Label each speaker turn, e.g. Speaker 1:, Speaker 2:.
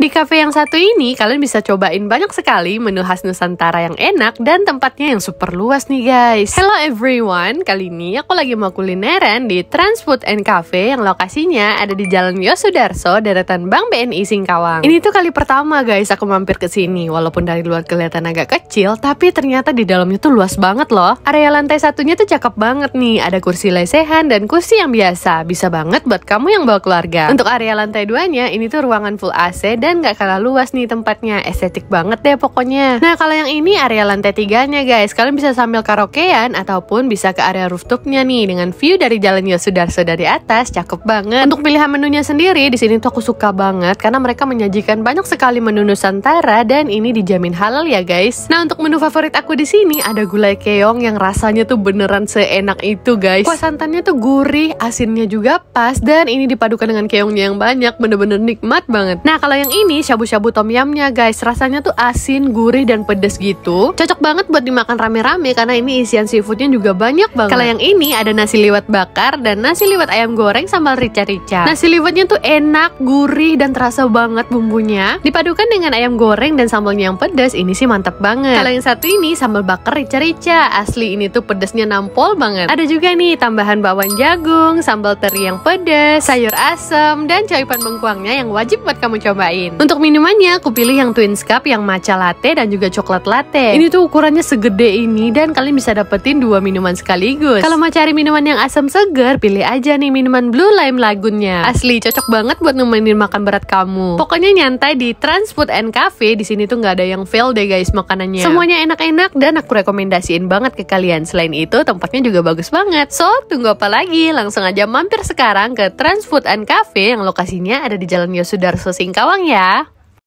Speaker 1: Di kafe yang satu ini, kalian bisa cobain banyak sekali menu khas Nusantara yang enak dan tempatnya yang super luas nih guys. Hello everyone, kali ini aku lagi mau kulineran di Transfood and Cafe yang lokasinya ada di Jalan Yosudarso, deretan Bank BNI Singkawang. Ini tuh kali pertama guys aku mampir ke sini, walaupun dari luar kelihatan agak kecil, tapi ternyata di dalamnya tuh luas banget loh. Area lantai satunya tuh cakep banget nih, ada kursi lesehan dan kursi yang biasa, bisa banget buat kamu yang bawa keluarga. Untuk area lantai duanya, ini tuh ruangan full AC dan dan nggak kalah luas nih tempatnya. Estetik banget deh pokoknya. Nah, kalau yang ini area lantai tiganya guys. Kalian bisa sambil karaokean ataupun bisa ke area rooftopnya nih dengan view dari Jalan Yosudarso dari atas. Cakep banget. Untuk pilihan menunya sendiri di sini tuh aku suka banget karena mereka menyajikan banyak sekali menu Nusantara dan ini dijamin halal ya guys. Nah, untuk menu favorit aku di sini ada gulai keong yang rasanya tuh beneran seenak itu guys. Kuah santannya tuh gurih, asinnya juga pas dan ini dipadukan dengan keongnya yang banyak, bener-bener nikmat banget. Nah, kalau yang yang ini shabu-shabu tom yamnya guys rasanya tuh asin gurih dan pedas gitu cocok banget buat dimakan rame-rame karena ini isian seafoodnya juga banyak banget kalau yang ini ada nasi liwet bakar dan nasi liwet ayam goreng sambal rica-rica nasi liwetnya tuh enak gurih dan terasa banget bumbunya dipadukan dengan ayam goreng dan sambalnya yang pedas ini sih mantap banget kalau yang satu ini sambal bakar rica-rica asli ini tuh pedasnya nampol banget ada juga nih tambahan bawang jagung sambal teri yang pedas sayur asem dan cawipan bengkuangnya yang wajib buat kamu cobain lain. Untuk minumannya, aku pilih yang Twins Cup yang matcha latte dan juga coklat latte. Ini tuh ukurannya segede ini dan kalian bisa dapetin dua minuman sekaligus. Kalau mau cari minuman yang asam segar, pilih aja nih minuman Blue Lime Lagunnya. Asli cocok banget buat nemenin makan berat kamu. Pokoknya nyantai di Trans Food and Cafe. Di sini tuh nggak ada yang fail deh guys makanannya. Semuanya enak-enak dan aku rekomendasiin banget ke kalian. Selain itu, tempatnya juga bagus banget. So, tunggu apa lagi? Langsung aja mampir sekarang ke Trans Food and Cafe yang lokasinya ada di Jalan Yosudarso Singkawang ya ya.